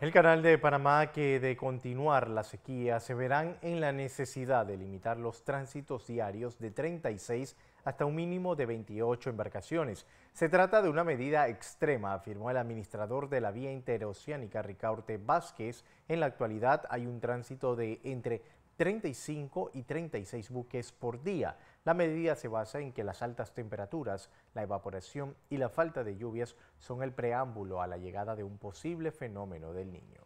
El canal de Panamá, que de continuar la sequía, se verán en la necesidad de limitar los tránsitos diarios de 36 hasta un mínimo de 28 embarcaciones. Se trata de una medida extrema, afirmó el administrador de la vía interoceánica Ricaurte Vázquez. En la actualidad hay un tránsito de entre 35 y 36 buques por día. La medida se basa en que las altas temperaturas, la evaporación y la falta de lluvias son el preámbulo a la llegada de un posible fenómeno del niño.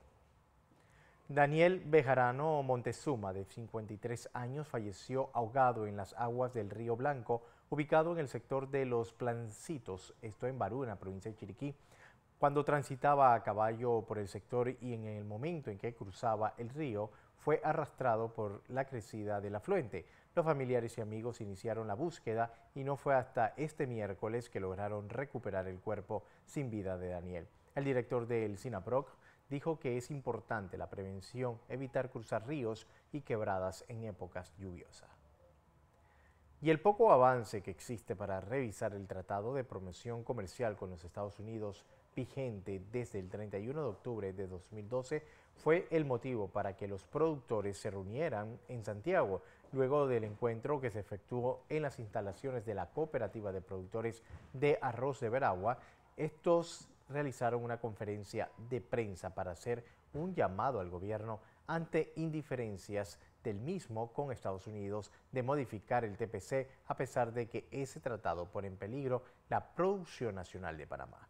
Daniel Bejarano Montezuma, de 53 años, falleció ahogado en las aguas del río Blanco, ubicado en el sector de Los Plancitos, esto en Baruna, provincia de Chiriquí. Cuando transitaba a caballo por el sector y en el momento en que cruzaba el río, fue arrastrado por la crecida del afluente. Los familiares y amigos iniciaron la búsqueda y no fue hasta este miércoles que lograron recuperar el cuerpo sin vida de Daniel. El director del SINAPROC dijo que es importante la prevención, evitar cruzar ríos y quebradas en épocas lluviosas. Y el poco avance que existe para revisar el Tratado de Promoción Comercial con los Estados Unidos vigente desde el 31 de octubre de 2012 fue el motivo para que los productores se reunieran en Santiago luego del encuentro que se efectuó en las instalaciones de la Cooperativa de Productores de Arroz de Veragua. Estos realizaron una conferencia de prensa para hacer un llamado al gobierno ante indiferencias del mismo con Estados Unidos de modificar el TPC a pesar de que ese tratado pone en peligro la producción nacional de Panamá.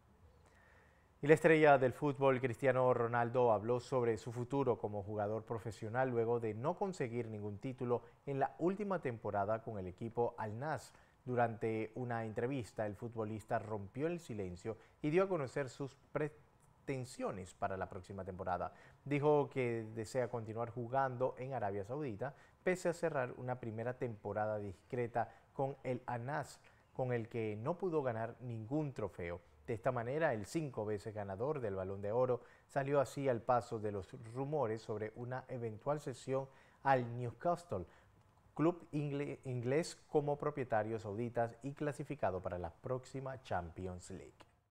Y la estrella del fútbol Cristiano Ronaldo habló sobre su futuro como jugador profesional luego de no conseguir ningún título en la última temporada con el equipo Al Nas. Durante una entrevista, el futbolista rompió el silencio y dio a conocer sus pretensiones para la próxima temporada. Dijo que desea continuar jugando en Arabia Saudita, pese a cerrar una primera temporada discreta con el Al Nas, con el que no pudo ganar ningún trofeo. De esta manera, el cinco veces ganador del Balón de Oro salió así al paso de los rumores sobre una eventual cesión al Newcastle, club inglés como propietario sauditas y clasificado para la próxima Champions League.